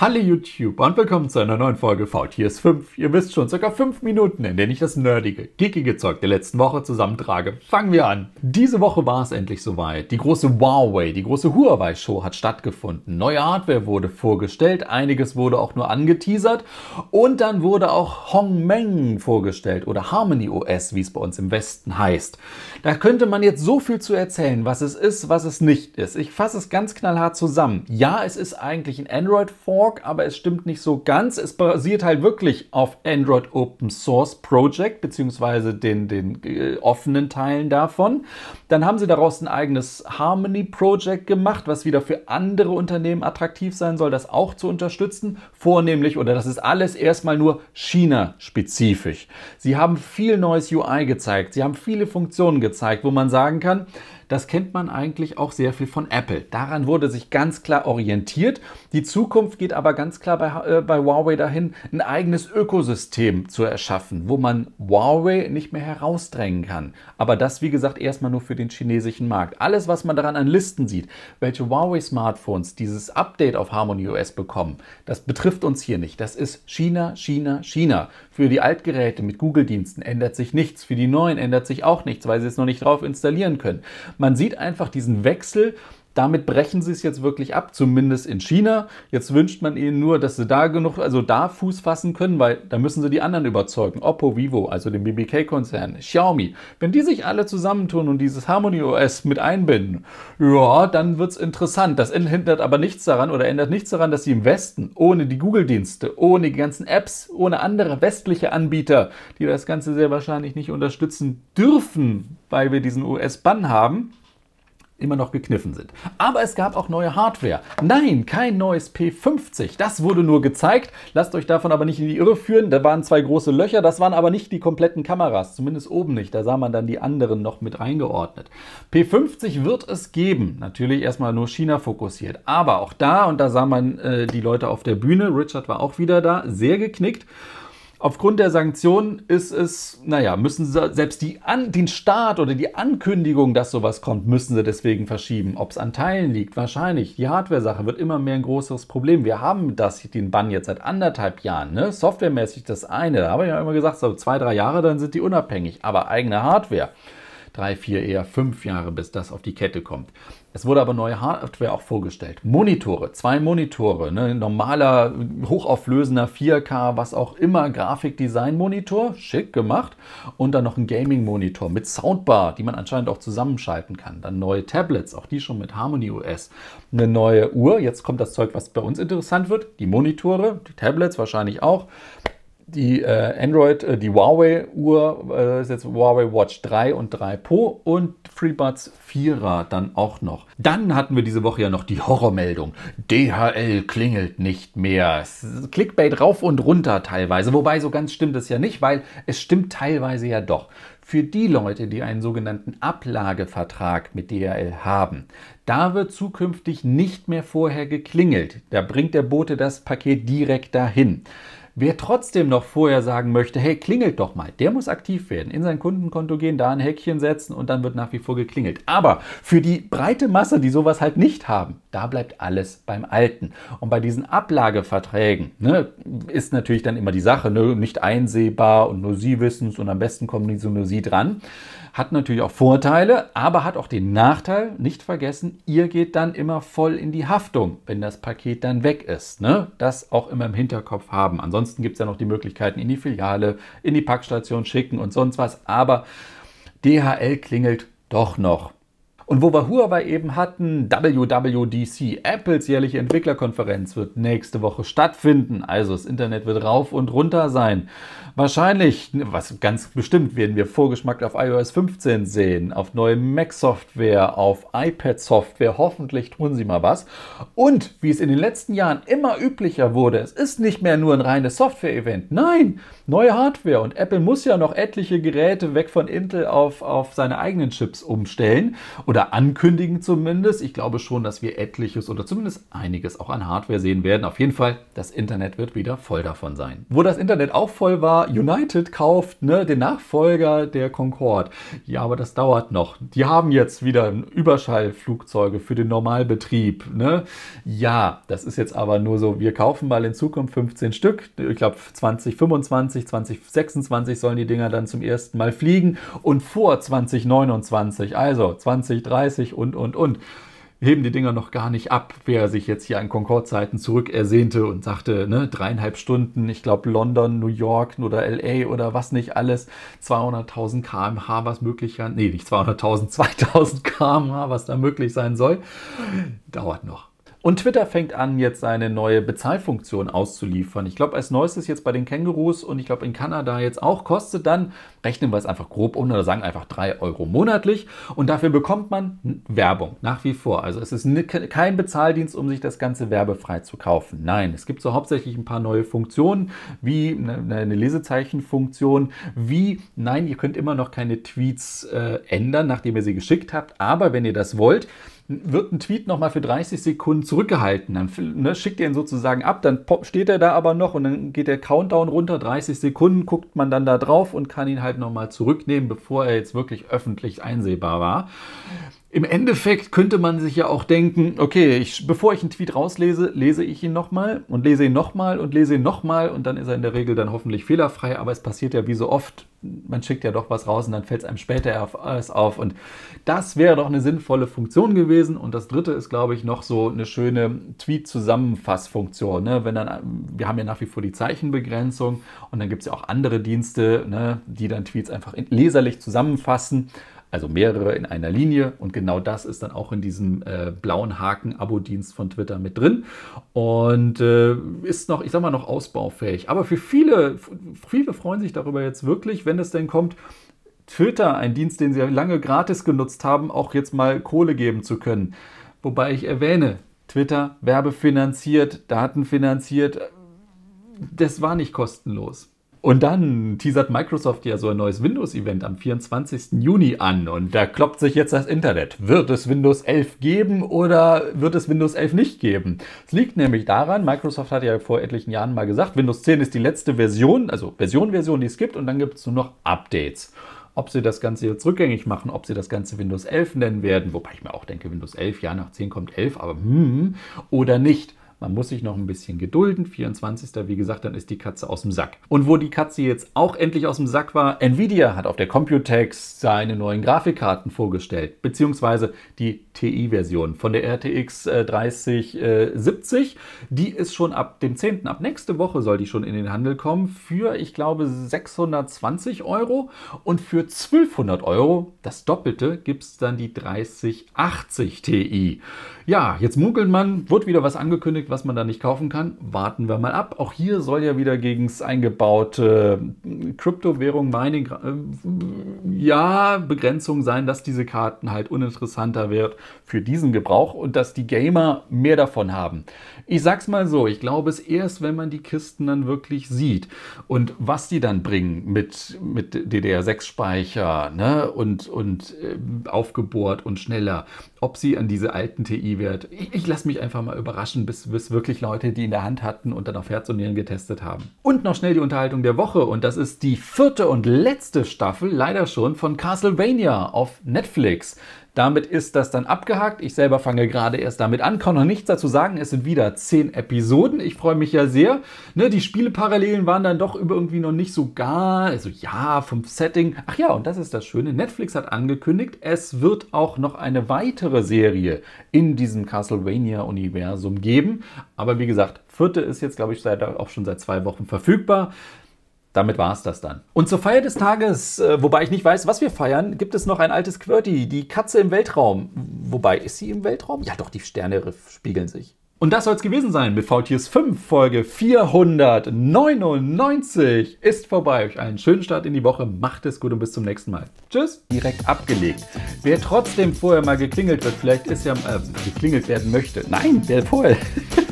Hallo YouTube und willkommen zu einer neuen Folge VTS 5. Ihr wisst schon, circa 5 Minuten, in denen ich das nerdige, geekige Zeug der letzten Woche zusammentrage. Fangen wir an. Diese Woche war es endlich soweit. Die große Huawei, die große Huawei-Show hat stattgefunden. Neue Hardware wurde vorgestellt, einiges wurde auch nur angeteasert und dann wurde auch Hongmeng vorgestellt oder Harmony OS, wie es bei uns im Westen heißt. Da könnte man jetzt so viel zu erzählen, was es ist, was es nicht ist. Ich fasse es ganz knallhart zusammen. Ja, es ist eigentlich ein Android 4 Talk, aber es stimmt nicht so ganz. Es basiert halt wirklich auf Android Open Source Project, beziehungsweise den, den äh, offenen Teilen davon. Dann haben sie daraus ein eigenes Harmony Project gemacht, was wieder für andere Unternehmen attraktiv sein soll, das auch zu unterstützen. Vornehmlich, oder das ist alles erstmal nur China-spezifisch. Sie haben viel neues UI gezeigt. Sie haben viele Funktionen gezeigt, wo man sagen kann, das kennt man eigentlich auch sehr viel von Apple. Daran wurde sich ganz klar orientiert. Die Zukunft geht aber ganz klar bei, äh, bei Huawei dahin, ein eigenes Ökosystem zu erschaffen, wo man Huawei nicht mehr herausdrängen kann. Aber das, wie gesagt, erstmal nur für den chinesischen Markt. Alles, was man daran an Listen sieht, welche Huawei-Smartphones dieses Update auf Harmony OS bekommen, das betrifft uns hier nicht. Das ist China, China, China. Für die Altgeräte mit Google-Diensten ändert sich nichts. Für die neuen ändert sich auch nichts, weil sie es noch nicht drauf installieren können. Man sieht einfach diesen Wechsel damit brechen sie es jetzt wirklich ab, zumindest in China. Jetzt wünscht man ihnen nur, dass sie da genug, also da Fuß fassen können, weil da müssen sie die anderen überzeugen. Oppo, Vivo, also den BBK-Konzern, Xiaomi. Wenn die sich alle zusammentun und dieses Harmony OS mit einbinden, ja, dann wird es interessant. Das hindert aber nichts daran oder ändert nichts daran, dass sie im Westen ohne die Google-Dienste, ohne die ganzen Apps, ohne andere westliche Anbieter, die das Ganze sehr wahrscheinlich nicht unterstützen dürfen, weil wir diesen US-Bann haben, immer noch gekniffen sind. Aber es gab auch neue Hardware. Nein, kein neues P50. Das wurde nur gezeigt. Lasst euch davon aber nicht in die Irre führen. Da waren zwei große Löcher. Das waren aber nicht die kompletten Kameras. Zumindest oben nicht. Da sah man dann die anderen noch mit eingeordnet. P50 wird es geben. Natürlich erstmal nur China fokussiert. Aber auch da, und da sah man äh, die Leute auf der Bühne. Richard war auch wieder da. Sehr geknickt. Aufgrund der Sanktionen ist es, naja, müssen sie selbst die An den Start oder die Ankündigung, dass sowas kommt, müssen sie deswegen verschieben. Ob es an Teilen liegt, wahrscheinlich. Die Hardware-Sache wird immer mehr ein größeres Problem. Wir haben das, den Bann jetzt seit anderthalb Jahren. Ne? Softwaremäßig das eine. Da habe ich ja immer gesagt, so zwei, drei Jahre, dann sind die unabhängig. Aber eigene Hardware drei, vier, eher fünf Jahre, bis das auf die Kette kommt. Es wurde aber neue Hardware auch vorgestellt. Monitore, zwei Monitore, ne? normaler, hochauflösender 4K, was auch immer, Grafikdesign-Monitor, schick gemacht. Und dann noch ein Gaming-Monitor mit Soundbar, die man anscheinend auch zusammenschalten kann. Dann neue Tablets, auch die schon mit Harmony OS. Eine neue Uhr, jetzt kommt das Zeug, was bei uns interessant wird, die Monitore, die Tablets wahrscheinlich auch die äh, Android, äh, die Huawei-Uhr, äh, ist jetzt Huawei Watch 3 und 3 Pro und FreeBuds 4er dann auch noch. Dann hatten wir diese Woche ja noch die Horrormeldung. DHL klingelt nicht mehr. Clickbait rauf und runter teilweise. Wobei so ganz stimmt es ja nicht, weil es stimmt teilweise ja doch. Für die Leute, die einen sogenannten Ablagevertrag mit DHL haben, da wird zukünftig nicht mehr vorher geklingelt. Da bringt der Bote das Paket direkt dahin. Wer trotzdem noch vorher sagen möchte, hey, klingelt doch mal, der muss aktiv werden, in sein Kundenkonto gehen, da ein Häkchen setzen und dann wird nach wie vor geklingelt. Aber für die breite Masse, die sowas halt nicht haben, da bleibt alles beim Alten. Und bei diesen Ablageverträgen ne, ist natürlich dann immer die Sache, ne, nicht einsehbar und nur Sie wissen es und am besten kommen nicht so nur Sie dran. Hat natürlich auch Vorteile, aber hat auch den Nachteil, nicht vergessen, ihr geht dann immer voll in die Haftung, wenn das Paket dann weg ist. Ne? Das auch immer im Hinterkopf haben. Ansonsten ansonsten gibt es ja noch die Möglichkeiten in die Filiale, in die Packstation schicken und sonst was. Aber DHL klingelt doch noch. Und wo wir Huawei eben hatten, WWDC, Apples jährliche Entwicklerkonferenz, wird nächste Woche stattfinden. Also das Internet wird rauf und runter sein. Wahrscheinlich, was ganz bestimmt, werden wir Vorgeschmack auf iOS 15 sehen, auf neue Mac-Software, auf iPad-Software. Hoffentlich tun sie mal was. Und wie es in den letzten Jahren immer üblicher wurde, es ist nicht mehr nur ein reines Software-Event. Nein, neue Hardware. Und Apple muss ja noch etliche Geräte weg von Intel auf, auf seine eigenen Chips umstellen. Oder oder ankündigen zumindest. Ich glaube schon, dass wir etliches oder zumindest einiges auch an Hardware sehen werden. Auf jeden Fall, das Internet wird wieder voll davon sein. Wo das Internet auch voll war, United kauft ne, den Nachfolger der Concorde. Ja, aber das dauert noch. Die haben jetzt wieder Überschallflugzeuge für den Normalbetrieb. Ne? Ja, das ist jetzt aber nur so, wir kaufen mal in Zukunft 15 Stück. Ich glaube 2025, 2026 sollen die Dinger dann zum ersten Mal fliegen und vor 2029, also 20, 30 und, und, und. Heben die Dinger noch gar nicht ab, wer sich jetzt hier an Concorde-Zeiten zurückersehnte und sagte, ne, dreieinhalb Stunden, ich glaube London, New York oder LA oder was nicht alles, 200.000 kmh, was möglich, nee, nicht 200.000, 2.000 kmh, was da möglich sein soll, dauert noch. Und Twitter fängt an, jetzt seine neue Bezahlfunktion auszuliefern. Ich glaube, als neuestes jetzt bei den Kängurus und ich glaube in Kanada jetzt auch, kostet dann, rechnen wir es einfach grob um oder sagen einfach 3 Euro monatlich. Und dafür bekommt man Werbung nach wie vor. Also es ist kein Bezahldienst, um sich das Ganze werbefrei zu kaufen. Nein, es gibt so hauptsächlich ein paar neue Funktionen, wie ne, ne, eine Lesezeichenfunktion, wie, nein, ihr könnt immer noch keine Tweets äh, ändern, nachdem ihr sie geschickt habt. Aber wenn ihr das wollt, wird ein Tweet nochmal für 30 Sekunden zurückgehalten. Dann ne, schickt ihr ihn sozusagen ab, dann steht er da aber noch und dann geht der Countdown runter, 30 Sekunden, guckt man dann da drauf und kann ihn halt nochmal zurücknehmen, bevor er jetzt wirklich öffentlich einsehbar war im Endeffekt könnte man sich ja auch denken, okay, ich, bevor ich einen Tweet rauslese, lese ich ihn nochmal und lese ihn nochmal und lese ihn nochmal und dann ist er in der Regel dann hoffentlich fehlerfrei, aber es passiert ja wie so oft, man schickt ja doch was raus und dann fällt es einem später auf, alles auf und das wäre doch eine sinnvolle Funktion gewesen und das dritte ist, glaube ich, noch so eine schöne Tweet-Zusammenfassfunktion, ne? wenn dann, wir haben ja nach wie vor die Zeichenbegrenzung und dann gibt es ja auch andere Dienste, ne? die dann Tweets einfach leserlich zusammenfassen also mehrere in einer Linie. Und genau das ist dann auch in diesem äh, blauen Haken-Abo-Dienst von Twitter mit drin und äh, ist noch, ich sag mal, noch ausbaufähig. Aber für viele, viele freuen sich darüber jetzt wirklich, wenn es denn kommt. Twitter, ein Dienst, den sie ja lange gratis genutzt haben, auch jetzt mal Kohle geben zu können. Wobei ich erwähne, Twitter werbefinanziert, datenfinanziert, das war nicht kostenlos. Und dann teasert Microsoft ja so ein neues Windows-Event am 24. Juni an und da kloppt sich jetzt das Internet. Wird es Windows 11 geben oder wird es Windows 11 nicht geben? Es liegt nämlich daran, Microsoft hat ja vor etlichen Jahren mal gesagt, Windows 10 ist die letzte Version, also Version-Version, die es gibt und dann gibt es nur noch Updates ob sie das Ganze jetzt rückgängig machen, ob sie das Ganze Windows 11 nennen werden, wobei ich mir auch denke, Windows 11, ja, nach 10 kommt 11, aber hm, oder nicht. Man muss sich noch ein bisschen gedulden. 24. wie gesagt, dann ist die Katze aus dem Sack. Und wo die Katze jetzt auch endlich aus dem Sack war, Nvidia hat auf der Computex seine neuen Grafikkarten vorgestellt, beziehungsweise die Ti-Version von der RTX 3070. Äh, äh, die ist schon ab dem 10. ab nächste Woche soll die schon in den Handel kommen für, ich glaube, 620 Euro und für 1200 Euro, das Doppelte, gibt es dann die 3080 Ti. Ja, jetzt munkelt man, wird wieder was angekündigt, was man da nicht kaufen kann. Warten wir mal ab. Auch hier soll ja wieder gegen das eingebaute äh, Kryptowährung Mining, äh, ja, Begrenzung sein, dass diese Karten halt uninteressanter werden für diesen Gebrauch und dass die Gamer mehr davon haben. Ich sag's mal so, ich glaube es erst, wenn man die Kisten dann wirklich sieht und was die dann bringen mit, mit DDR6-Speicher ne? und, und äh, aufgebohrt und schneller, ob sie an diese alten TI wird. Ich, ich lasse mich einfach mal überraschen, bis, bis wirklich Leute die in der Hand hatten und dann auf Herz und Nieren getestet haben. Und noch schnell die Unterhaltung der Woche und das ist die vierte und letzte Staffel leider schon von Castlevania auf Netflix. Damit ist das dann abgehakt. Ich selber fange gerade erst damit an, kann noch nichts dazu sagen. Es sind wieder zehn Episoden. Ich freue mich ja sehr. Ne, die Spieleparallelen waren dann doch irgendwie noch nicht so gar. Also ja, vom Setting. Ach ja, und das ist das Schöne. Netflix hat angekündigt, es wird auch noch eine weitere Serie in diesem Castlevania-Universum geben. Aber wie gesagt, vierte ist jetzt, glaube ich, seit, auch schon seit zwei Wochen verfügbar damit war es das dann. Und zur Feier des Tages, äh, wobei ich nicht weiß, was wir feiern, gibt es noch ein altes Quirty, die Katze im Weltraum. Wobei, ist sie im Weltraum? Ja doch, die Sterne spiegeln sich. Und das soll es gewesen sein mit VTS 5, Folge 499 ist vorbei. Euch einen schönen Start in die Woche, macht es gut und bis zum nächsten Mal. Tschüss. Direkt abgelegt. Wer trotzdem vorher mal geklingelt wird, vielleicht ist ja, äh, geklingelt werden möchte. Nein, der vorher...